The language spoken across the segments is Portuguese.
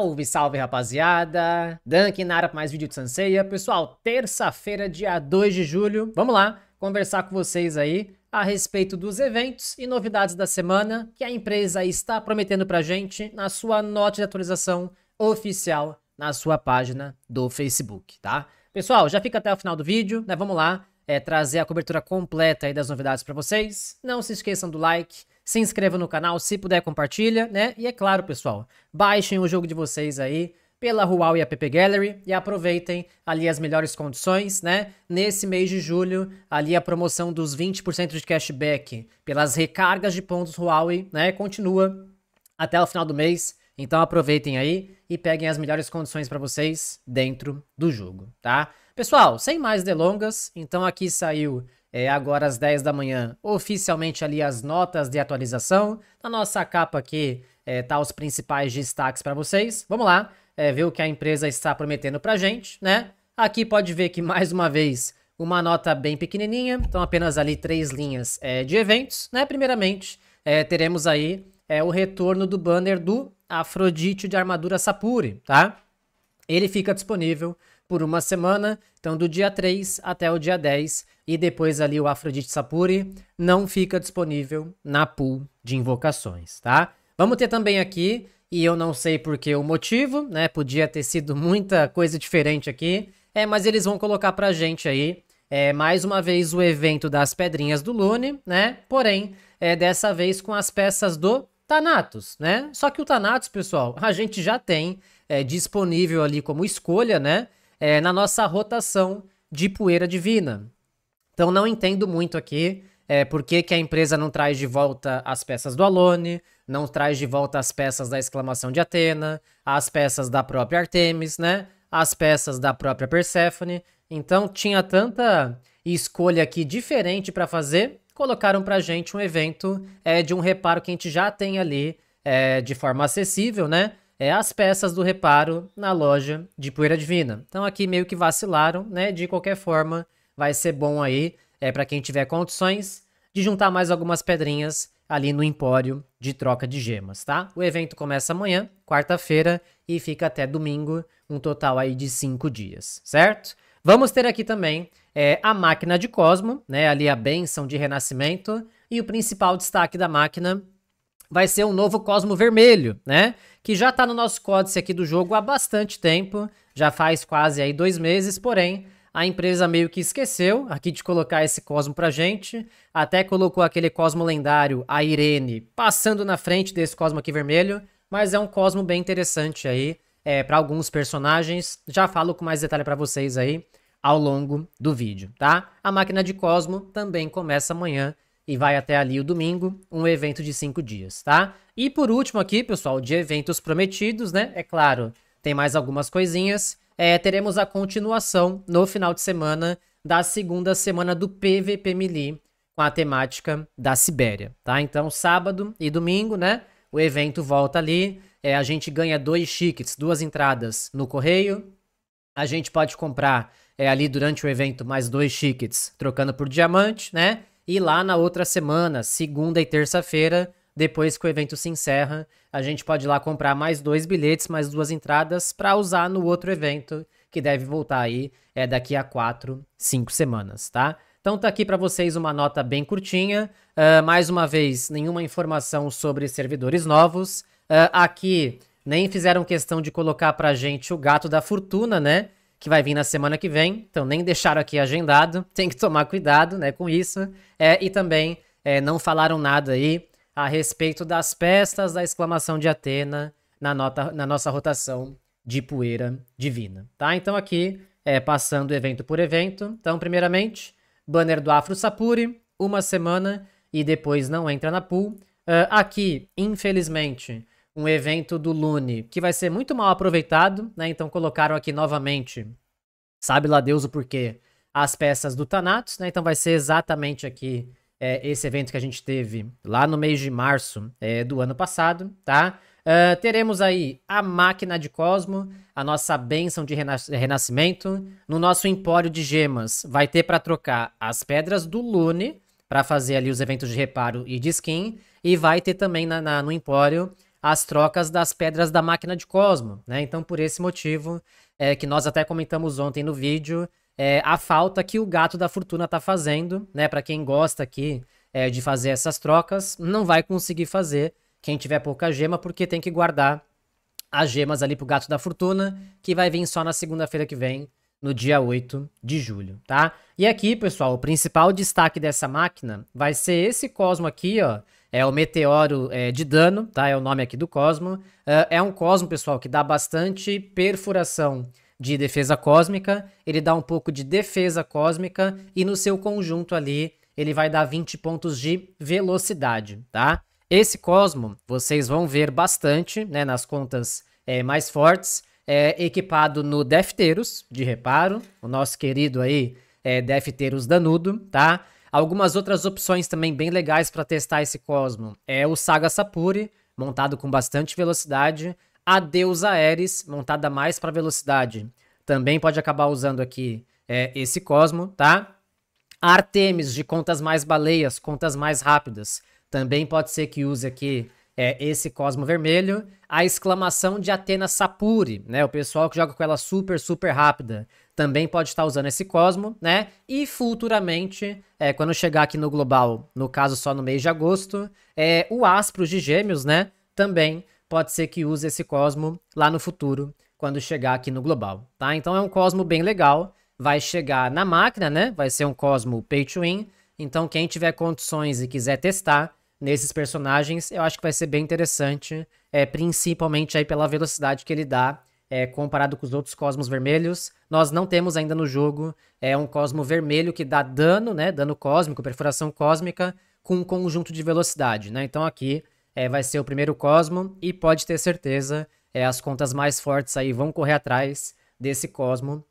Salve, salve rapaziada! Duncan aqui na área para mais vídeo de Sanseia. Pessoal, terça-feira, dia 2 de julho, vamos lá conversar com vocês aí a respeito dos eventos e novidades da semana que a empresa está prometendo pra gente na sua nota de atualização oficial na sua página do Facebook, tá? Pessoal, já fica até o final do vídeo, né? Vamos lá é, trazer a cobertura completa aí das novidades para vocês. Não se esqueçam do like, se inscreva no canal, se puder compartilha, né? E é claro, pessoal, baixem o jogo de vocês aí pela Huawei App Gallery e aproveitem ali as melhores condições, né? Nesse mês de julho, ali a promoção dos 20% de cashback pelas recargas de pontos Huawei, né? Continua até o final do mês. Então aproveitem aí e peguem as melhores condições para vocês dentro do jogo, tá? Pessoal, sem mais delongas, então aqui saiu é, agora às 10 da manhã, oficialmente ali as notas de atualização. Na nossa capa aqui é, tá os principais destaques para vocês. Vamos lá, é, ver o que a empresa está prometendo para gente, né? Aqui pode ver que mais uma vez uma nota bem pequenininha, então apenas ali três linhas é, de eventos, né? Primeiramente é, teremos aí é, o retorno do banner do Afrodite de armadura Sapuri, tá? Ele fica disponível por uma semana, então do dia 3 até o dia 10, e depois ali o Afrodite Sapuri não fica disponível na pool de invocações, tá? Vamos ter também aqui, e eu não sei por que o motivo, né? Podia ter sido muita coisa diferente aqui, é, mas eles vão colocar pra gente aí, é, mais uma vez o evento das Pedrinhas do Lune, né? Porém, é dessa vez com as peças do Thanatos, né? Só que o Thanatos, pessoal, a gente já tem é, disponível ali como escolha, né? é, na nossa rotação de poeira divina. Então não entendo muito aqui é, por que, que a empresa não traz de volta as peças do Alone, não traz de volta as peças da exclamação de Atena, as peças da própria Artemis, né? As peças da própria Perséfone. Então tinha tanta escolha aqui diferente para fazer, colocaram para gente um evento é, de um reparo que a gente já tem ali é, de forma acessível, né? é, as peças do reparo na loja de Poeira Divina. Então aqui meio que vacilaram, né? De qualquer forma, vai ser bom aí é, para quem tiver condições de juntar mais algumas pedrinhas ali no empório de troca de gemas, tá? O evento começa amanhã, quarta-feira, e fica até domingo, um total aí de cinco dias, certo? Vamos ter aqui também é, a máquina de Cosmo, né? Ali a benção de renascimento. E o principal destaque da máquina vai ser um novo Cosmo Vermelho, né? Que já tá no nosso códice aqui do jogo há bastante tempo, já faz quase aí dois meses, porém a empresa meio que esqueceu aqui de colocar esse Cosmo pra gente, até colocou aquele Cosmo lendário, a Irene, passando na frente desse Cosmo aqui vermelho, mas é um Cosmo bem interessante aí é, para alguns personagens, já falo com mais detalhe para vocês aí ao longo do vídeo, tá? A máquina de Cosmo também começa amanhã e vai até ali o domingo, um evento de cinco dias, tá? E por último aqui, pessoal, de eventos prometidos, né? É claro, tem mais algumas coisinhas. É, teremos a continuação no final de semana da segunda semana do PVP Melee com a temática da Sibéria, tá? Então, sábado e domingo, né? O evento volta ali. É, a gente ganha dois tickets, duas entradas no correio. A gente pode comprar é, ali durante o evento mais dois tickets, trocando por diamante, né? E lá na outra semana, segunda e terça-feira, depois que o evento se encerra, a gente pode ir lá comprar mais dois bilhetes, mais duas entradas para usar no outro evento, que deve voltar aí é daqui a quatro, cinco semanas, tá? Então tá aqui para vocês uma nota bem curtinha. Uh, mais uma vez, nenhuma informação sobre servidores novos. Uh, aqui nem fizeram questão de colocar para gente o gato da fortuna, né? que vai vir na semana que vem, então nem deixaram aqui agendado, tem que tomar cuidado né, com isso. É, e também é, não falaram nada aí a respeito das pestas da exclamação de Atena na, nota, na nossa rotação de poeira divina. Tá? Então aqui, é, passando evento por evento. Então, primeiramente, banner do Afro Sapuri, uma semana e depois não entra na pool. Uh, aqui, infelizmente, um evento do Lune, que vai ser muito mal aproveitado, né? Então colocaram aqui novamente, sabe lá Deus o porquê, as peças do Thanatos, né? Então vai ser exatamente aqui é, esse evento que a gente teve lá no mês de março é, do ano passado, tá? Uh, teremos aí a máquina de Cosmo, a nossa bênção de renascimento. No nosso empório de gemas, vai ter para trocar as pedras do Lune, para fazer ali os eventos de reparo e de skin. E vai ter também na, na no empório as trocas das pedras da máquina de Cosmo, né? Então, por esse motivo, é, que nós até comentamos ontem no vídeo, é, a falta que o Gato da Fortuna tá fazendo, né? Para quem gosta aqui é, de fazer essas trocas, não vai conseguir fazer quem tiver pouca gema, porque tem que guardar as gemas ali pro Gato da Fortuna, que vai vir só na segunda-feira que vem, no dia 8 de julho, tá? E aqui, pessoal, o principal destaque dessa máquina vai ser esse Cosmo aqui, ó, é o meteoro é, de dano, tá? É o nome aqui do cosmo. Uh, é um cosmo, pessoal, que dá bastante perfuração de defesa cósmica, ele dá um pouco de defesa cósmica e no seu conjunto ali ele vai dar 20 pontos de velocidade, tá? Esse Cosmo vocês vão ver bastante né, nas contas é, mais fortes, é, equipado no Defteiros de reparo, o nosso querido aí é, Defteiros Danudo, tá? Algumas outras opções também bem legais para testar esse Cosmo é o Saga Sapuri, montado com bastante velocidade, a Deusa Ares, montada mais para velocidade. Também pode acabar usando aqui é, esse Cosmo, tá? Artemis de contas mais baleias, contas mais rápidas. Também pode ser que use aqui é, esse Cosmo Vermelho. A exclamação de Atena Sapuri, né? O pessoal que joga com ela super, super rápida também pode estar usando esse Cosmo, né? E futuramente, é, quando chegar aqui no global, no caso só no mês de agosto, é, o Aspro de Gêmeos, né? Também pode ser que use esse Cosmo lá no futuro, quando chegar aqui no global, tá? Então é um Cosmo bem legal, vai chegar na máquina, né? Vai ser um Cosmo Pay to Win, então quem tiver condições e quiser testar, nesses personagens, eu acho que vai ser bem interessante, é, principalmente aí pela velocidade que ele dá é, comparado com os outros cosmos vermelhos. Nós não temos ainda no jogo é um cosmo vermelho que dá dano, né? Dano cósmico, perfuração cósmica, com um conjunto de velocidade, né? Então aqui é, vai ser o primeiro cosmo e pode ter certeza, é, as contas mais fortes aí vão correr atrás desse cosmo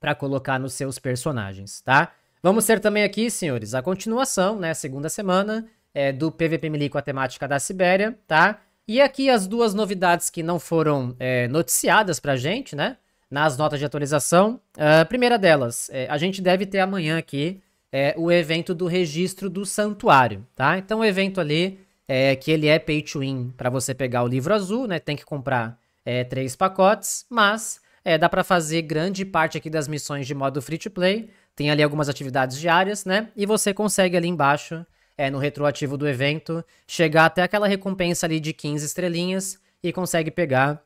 para colocar nos seus personagens, tá? Vamos ter também aqui, senhores, a continuação, né? Segunda semana é, do PVP Melee com a temática da Sibéria, tá? E aqui as duas novidades que não foram é, noticiadas para gente, né? Nas notas de atualização. A ah, primeira delas, é, a gente deve ter amanhã aqui é, o evento do registro do santuário, tá? Então, o evento ali, é, que ele é pay to win para você pegar o livro azul, né? Tem que comprar é, três pacotes, mas é, dá para fazer grande parte aqui das missões de modo free to play. Tem ali algumas atividades diárias, né? E você consegue ali embaixo é, no retroativo do evento, chegar até aquela recompensa ali de 15 estrelinhas e consegue pegar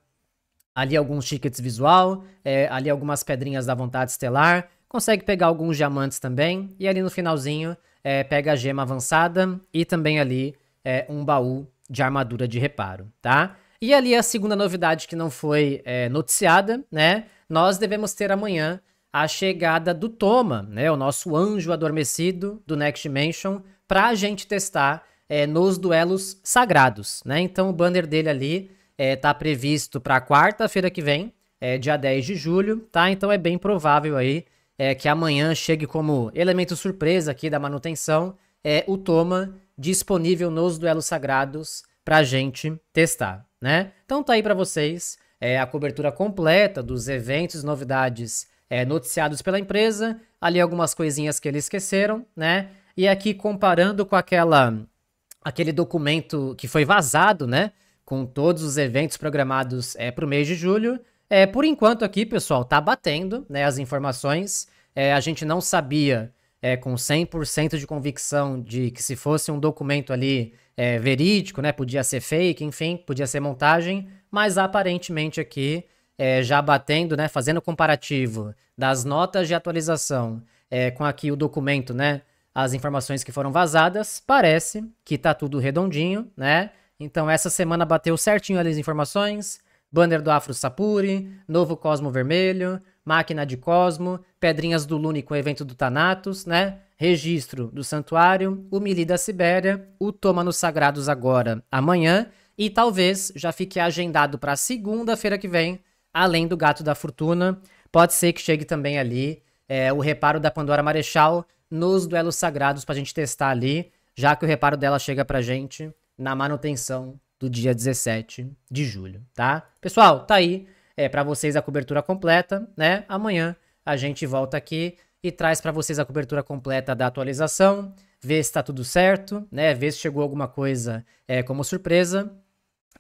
ali alguns tickets visual, é, ali algumas pedrinhas da vontade estelar, consegue pegar alguns diamantes também, e ali no finalzinho é, pega a gema avançada e também ali é, um baú de armadura de reparo, tá? E ali a segunda novidade que não foi é, noticiada, né? Nós devemos ter amanhã a chegada do Toma, né, o nosso anjo adormecido do Next Mansion, para a gente testar é, nos duelos sagrados. Né? Então o banner dele ali está é, tá previsto para quarta-feira que vem, é, dia 10 de julho, tá? Então é bem provável aí é, que amanhã chegue como elemento surpresa aqui da manutenção é, o Toma disponível nos duelos sagrados para a gente testar. Né? Então tá aí para vocês é, a cobertura completa dos eventos, novidades é, noticiados pela empresa, ali algumas coisinhas que eles esqueceram, né? E aqui comparando com aquela aquele documento que foi vazado, né? Com todos os eventos programados é, para o mês de julho. É, por enquanto aqui, pessoal, tá batendo né, as informações. É, a gente não sabia é, com 100% de convicção de que se fosse um documento ali é, verídico, né? Podia ser fake, enfim, podia ser montagem. Mas aparentemente aqui é, já batendo, né, fazendo comparativo das notas de atualização é, com aqui o documento, né, as informações que foram vazadas, parece que tá tudo redondinho, né? Então essa semana bateu certinho ali as informações, banner do Afro Sapuri, novo Cosmo Vermelho, máquina de Cosmo, pedrinhas do Lune com o evento do Thanatos, né? Registro do Santuário, o Mili da Sibéria, o Toma nos Sagrados agora, amanhã, e talvez já fique agendado para segunda-feira que vem além do Gato da Fortuna. Pode ser que chegue também ali é, o reparo da Pandora Marechal nos duelos sagrados pra gente testar ali, já que o reparo dela chega pra gente na manutenção do dia 17 de julho, tá? Pessoal, tá aí é, para vocês a cobertura completa, né? Amanhã a gente volta aqui e traz para vocês a cobertura completa da atualização, ver se tá tudo certo, né? Ver se chegou alguma coisa é, como surpresa.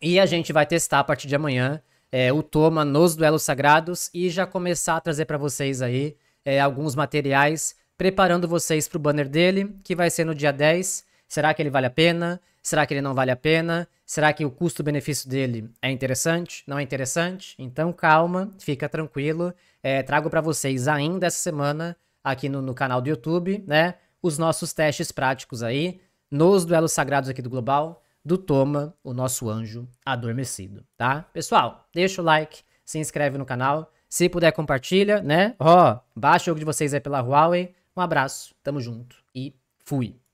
E a gente vai testar a partir de amanhã é, o Toma nos duelos sagrados e já começar a trazer para vocês aí é, alguns materiais, preparando vocês para o banner dele, que vai ser no dia 10. Será que ele vale a pena? Será que ele não vale a pena? Será que o custo-benefício dele é interessante? Não é interessante? Então calma, fica tranquilo. É, trago para vocês ainda essa semana aqui no, no canal do YouTube, né? Os nossos testes práticos aí nos duelos sagrados aqui do Global do Toma, o nosso anjo adormecido, tá? Pessoal, deixa o like, se inscreve no canal, se puder compartilha, né? Ó, oh, baixa o jogo de vocês aí pela Huawei. Um abraço, tamo junto e fui.